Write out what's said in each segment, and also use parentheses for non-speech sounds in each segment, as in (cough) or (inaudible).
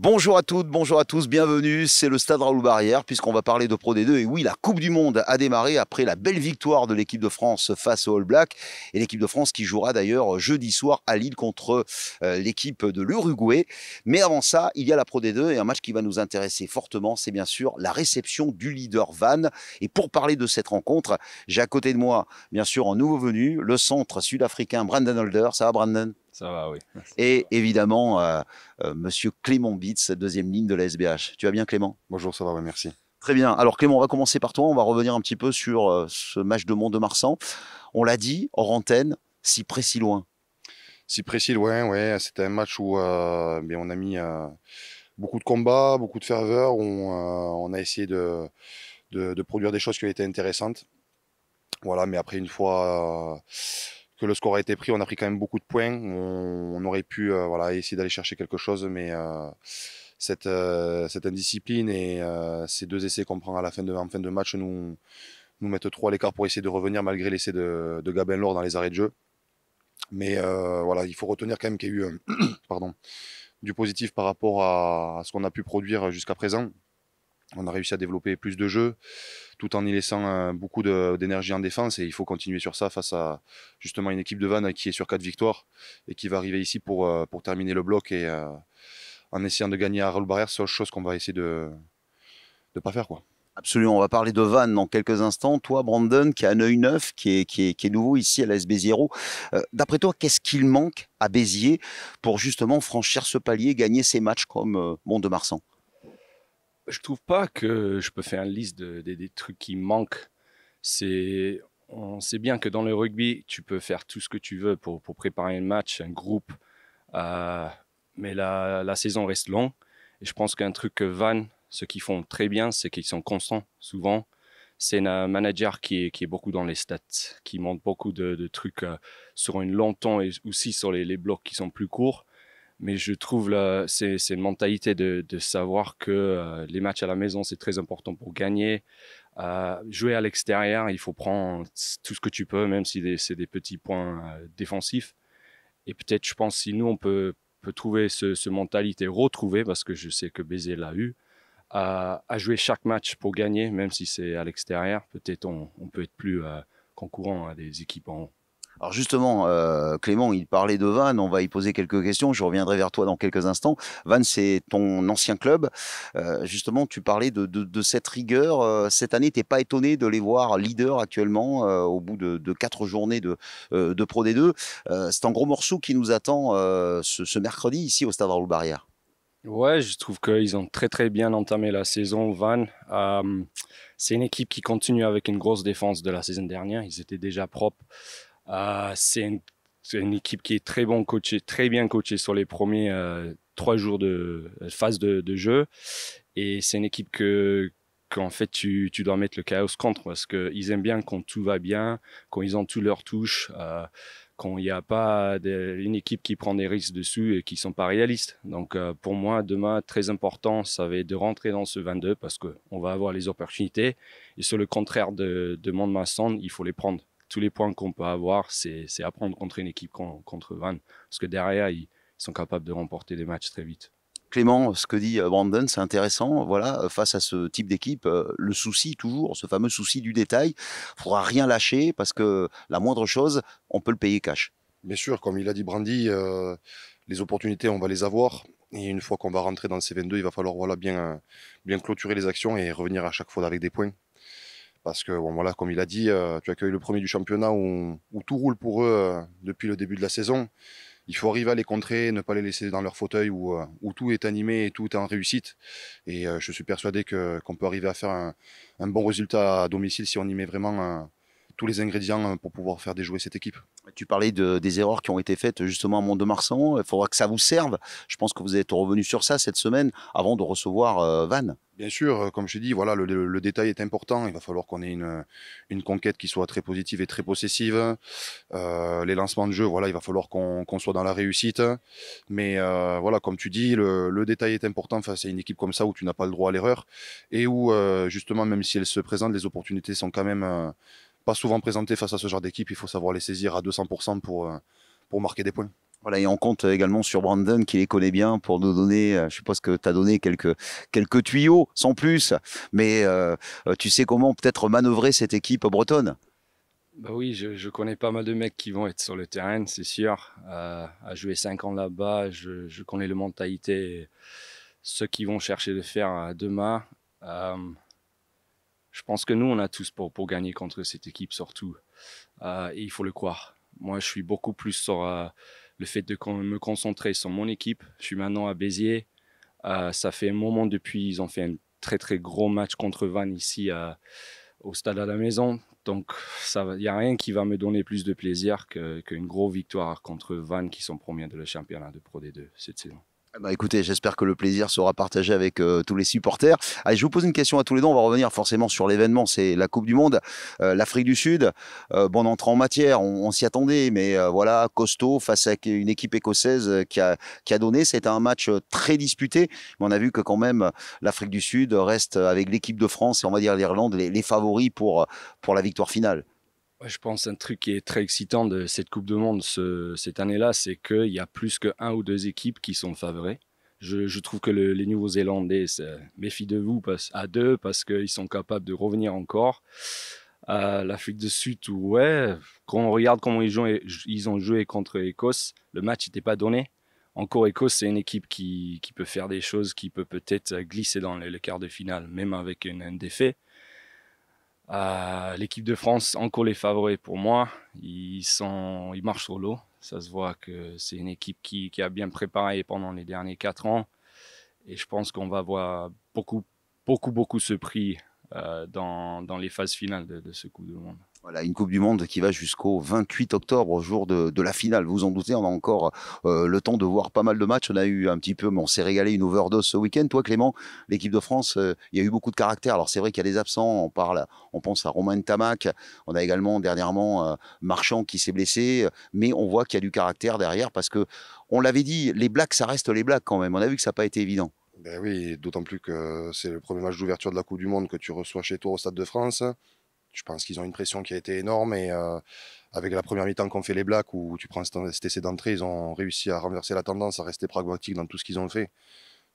Bonjour à toutes, bonjour à tous, bienvenue. C'est le Stade Raoul Barrière puisqu'on va parler de Pro D2 et oui, la Coupe du monde a démarré après la belle victoire de l'équipe de France face au All Black et l'équipe de France qui jouera d'ailleurs jeudi soir à Lille contre euh, l'équipe de l'Uruguay. Mais avant ça, il y a la Pro D2 et un match qui va nous intéresser fortement, c'est bien sûr la réception du leader Van et pour parler de cette rencontre, j'ai à côté de moi bien sûr un nouveau venu, le centre sud-africain Brandon Holder. Ça va Brandon et évidemment, euh, euh, monsieur Clément Bitz, deuxième ligne de la SBH. Tu vas bien, Clément Bonjour, ça va, merci. Très bien. Alors, Clément, on va commencer par toi. On va revenir un petit peu sur euh, ce match de Mont-de-Marsan. On l'a dit, hors antenne, si près, si loin. Si près, si loin, oui. C'était un match où eh on a mis beaucoup de combats, beaucoup de ferveur. On, a essayé de, produire des choses qui ont été intéressantes. Voilà, mais après, une fois que le score a été pris, on a pris quand même beaucoup de points. On, aurait pu euh, voilà, essayer d'aller chercher quelque chose, mais euh, cette, euh, cette, indiscipline et ces deux essais qu'on prend à la fin de, en fin de match nous, nous mettent trop à l'écart pour essayer de revenir malgré l'essai de, de Gabin dans les arrêts de jeu. Mais voilà, il faut retenir quand même qu'il y a eu (clears throat) pardon, du positif par rapport à ce qu'on a pu produire jusqu'à présent on a réussi à développer plus de jeux tout en y laissant euh, beaucoup d'énergie en défense et il faut continuer sur ça face à justement une équipe de Vannes qui est sur quatre victoires et qui va arriver ici pour, euh, terminer le bloc et euh, en essayant de gagner à Raoul Barrière, c'est chose qu'on va essayer de ne pas faire. quoi. Absolument, on va parler de Vannes dans quelques instants. Toi, Brandon, qui a un œil neuf, qui est, nouveau ici à la 0 d'après toi, qu'est-ce qu'il manque à Béziers pour justement franchir ce palier, gagner ces matchs comme Mont-de-Marsan je trouve pas que je peux faire une liste des trucs qui manquent. C'est, on sait bien que dans le rugby, tu peux faire tout ce que tu veux pour, préparer un match, un groupe, euh, mais la, saison reste longue. Et je pense qu'un truc que Van, ce qu'ils font très bien, c'est qu'ils sont constants, souvent. C'est un manager qui est, qui est beaucoup dans les stats, qui montre beaucoup de, trucs euh, sur une long temps et aussi sur les blocs qui sont plus courts mais je trouve là, c'est, une mentalité de, savoir que euh, les matchs à la maison, c'est très important pour gagner. Euh, jouer à l'extérieur, il faut prendre tout ce que tu peux, même si c'est des petits points euh, défensifs. Et peut-être, je pense, si nous, on peut, peut trouver ce, mentalité, retrouver, parce que je sais que Bézé l'a eu, à jouer chaque match pour gagner, même si c'est à l'extérieur, peut-être on, on peut être plus concurrent à des équipes en haut. Alors justement, euh, Clément, il parlait de Vannes, on va y poser quelques questions, je reviendrai vers toi dans quelques instants. Vannes, c'est ton ancien club. Euh, justement, tu parlais de, cette rigueur. Euh, cette année, tu n'es pas étonné de les voir leader actuellement au bout de, quatre journées de, Pro D2. c'est un gros morceau qui nous attend ce, mercredi ici au Stade Raoul Barrière. Ouais, je trouve qu'ils ont très très bien entamé la saison, Vannes, c'est une équipe qui continue avec une grosse défense de la saison dernière. Ils étaient déjà propres. Ah, c'est une, équipe qui est très bon coachée, très bien coachée sur les premiers euh, trois jours de euh, phase de, jeu. Et c'est une équipe que qu'en fait tu, dois mettre le chaos contre parce qu'ils aiment bien quand tout va bien, quand ils ont tous leurs touches, euh, quand il n'y a pas une équipe qui prend des risques dessus et qui ne sont pas réalistes. Donc pour moi, demain, très important, ça va être de rentrer dans ce 22 parce qu'on va avoir les opportunités. Et sur le contraire de, de il faut les prendre tous les points qu'on peut avoir, c'est apprendre contre une équipe contre Van. Parce que derrière, ils, sont capables de remporter des matchs très vite. Clément, ce que dit euh, Brandon, c'est intéressant. Voilà, euh, face à ce type d'équipe, euh, le souci toujours, ce fameux souci du détail, il faudra rien lâcher parce que la moindre chose, on peut le payer cash. Bien sûr, comme il a dit Brandy, les opportunités, on va les avoir. Et une fois qu'on va rentrer dans le c 22, il va falloir voilà, bien, bien clôturer les actions et revenir à chaque fois avec des points. Parce que, voilà, comme il a dit, euh, tu accueilles le premier du championnat où, tout roule pour eux euh, depuis le début de la saison. Il faut arriver à les contrer, ne pas les laisser dans leur fauteuil où, euh, tout est animé et tout est en réussite. Et je suis persuadé qu'on peut arriver à faire un, un, bon résultat à domicile si on y met vraiment tous les ingrédients euh, pour pouvoir faire déjouer cette équipe. Tu parlais des erreurs qui ont été faites justement à Mont-de-Marsan. Il faudra que ça vous serve. Je pense que vous êtes revenu sur ça cette semaine avant de recevoir euh, Van. Vannes. Bien sûr, euh, comme je dis, voilà, le, détail est important. Il va falloir qu'on ait une, conquête qui soit très positive et très possessive. les lancements de jeu, voilà, il va falloir qu'on soit dans la réussite. Mais voilà, comme tu dis, le, détail est important face à une équipe comme ça où tu n'as pas le droit à l'erreur et où justement, même si elle se présente, les opportunités sont quand même pas souvent présenté face à ce genre d'équipe. Il faut savoir les saisir à 200% pour, euh, pour marquer des points. Voilà, et on compte également sur Brandon qui les connaît bien pour nous donner, euh, je suppose que tu as donné quelques, quelques tuyaux, sans plus, mais euh, tu sais comment peut-être manœuvrer cette équipe bretonne bah Oui, je, connais pas mal de mecs qui vont être sur le terrain, c'est sûr. à jouer cinq ans là-bas, je, connais le mentalité, ceux qui vont chercher de faire demain je pense que nous, on a tous pour, pour gagner contre cette équipe surtout. Euh, et il faut le croire. Moi, je suis beaucoup plus sur euh, le fait de me concentrer sur mon équipe. Je suis maintenant à Béziers. Euh, ça fait un moment depuis, ils ont fait un très très gros match contre Vannes ici au stade à la maison. Donc, il n'y a rien qui va me donner plus de plaisir qu'une grosse victoire contre Vannes qui sont premiers de le championnat de Pro D2 cette saison. Bah écoutez, j'espère que le plaisir sera partagé avec euh, tous les supporters. Allez, je vous pose une question à tous les deux. On va revenir forcément sur l'événement. C'est la Coupe du Monde, euh, l'Afrique du Sud. Euh, bon entrant en matière, on, s'y attendait, mais euh, voilà, costaud face à une équipe écossaise qui a, qui a donné. C'était un match très disputé, mais on a vu que quand même l'Afrique du Sud reste avec l'équipe de France et on va dire l'Irlande les, les, favoris pour, pour la victoire finale. Je pense un truc qui est très excitant de cette Coupe du Monde cette année-là, c'est qu'il y a plus qu'un ou deux équipes qui sont favoris. Je, trouve que les Nouveaux-Zélandais, méfient de vous à deux parce qu'ils sont capables de revenir encore. Euh, L'Afrique du Sud, ouais, quand on regarde comment ils, ils ont joué contre l'Écosse, le match n'était pas donné. Encore Écosse, c'est une équipe qui, peut faire des choses, qui peut peut-être glisser dans le, quarts quart de finale, même avec une, un défait. Euh, l'équipe de France, encore les favoris pour moi. Ils, sont, ils marchent sur l'eau. Ça se voit que c'est une équipe qui, qui, a bien préparé pendant les derniers quatre ans. Et je pense qu'on va voir beaucoup, beaucoup, beaucoup ce prix euh, dans, dans, les phases finales de, ce Coup du Monde. Voilà, une Coupe du Monde qui va jusqu'au 28 octobre, au jour de, la finale. Vous vous en doutez, on a encore euh, le temps de voir pas mal de matchs. On a eu un petit peu, mais on s'est régalé une overdose ce week-end. Toi, Clément, l'équipe de France, euh, il y a eu beaucoup de caractère. Alors, c'est vrai qu'il y a des absents. On parle, on pense à Romain Tamac. On a également dernièrement euh, Marchand qui s'est blessé. Mais on voit qu'il y a du caractère derrière parce que, on l'avait dit, les Blacks, ça reste les Blacks quand même. On a vu que ça n'a pas été évident. Ben oui, d'autant plus que c'est le premier match d'ouverture de la Coupe du Monde que tu reçois chez toi au Stade de France. Je pense qu'ils ont une pression qui a été énorme et euh, avec la première mi-temps qu'ont fait les Blacks où tu prends cet essai d'entrée, ils ont réussi à renverser la tendance, à rester pragmatiques dans tout ce qu'ils ont fait.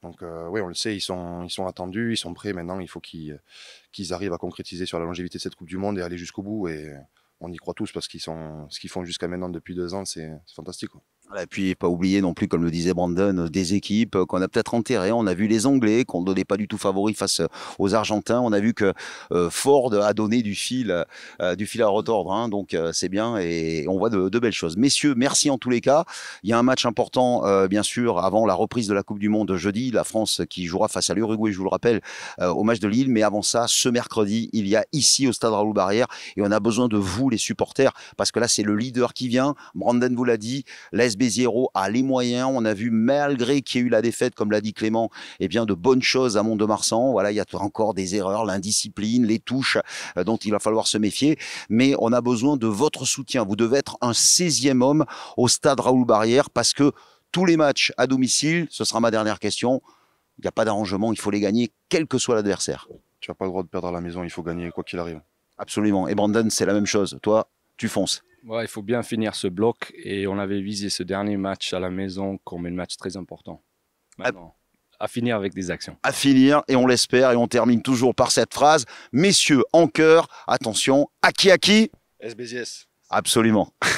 Donc euh, oui, on le sait, ils sont, attendus, ils sont prêts. Maintenant, il faut qu'ils arrivent à concrétiser sur la longévité de cette Coupe du Monde et aller jusqu'au bout. Et on y croit tous parce qu'ils sont, ce qu'ils font jusqu'à maintenant depuis deux ans, c'est fantastique et puis pas oublier non plus, comme le disait Brandon, euh, des équipes euh, qu'on a peut-être enterrées. On a vu les Anglais qu'on ne donnait pas du tout favori face euh, aux Argentins. On a vu que Ford a donné du fil, du fil à retordre. Hein. donc c'est bien et on voit de, belles choses. Messieurs, merci en tous les cas. Il y a un match important, bien sûr, avant la reprise de la Coupe du Monde jeudi. La France qui jouera face à l'Uruguay, je vous le rappelle, au match de Lille. Mais avant ça, ce mercredi, il y a ici au Stade Raoul Barrière et on a besoin de vous, les supporters, parce que là c'est le leader qui vient. Brandon vous l'a dit, zéro à les moyens. On a vu, malgré qu'il y ait eu la défaite, comme l'a dit Clément, eh bien, de bonnes choses à Mont-de-Marsan. Voilà, il y a encore des erreurs, l'indiscipline, les touches euh, dont il va falloir se méfier. Mais on a besoin de votre soutien. Vous devez être un 16e homme au stade Raoul Barrière parce que tous les matchs à domicile, ce sera ma dernière question. Il n'y a pas d'arrangement, il faut les gagner, quel que soit l'adversaire. Tu n'as pas le droit de perdre à la maison, il faut gagner quoi qu'il arrive. Absolument. Et Brandon, c'est la même chose. Toi, tu fonces il faut bien finir ce bloc et on avait visé ce dernier match à la maison comme un match très important. Maintenant, à, finir avec des actions. À finir et on l'espère et on termine toujours par cette phrase. Messieurs, en cœur, attention, à qui à qui Absolument. (laughs)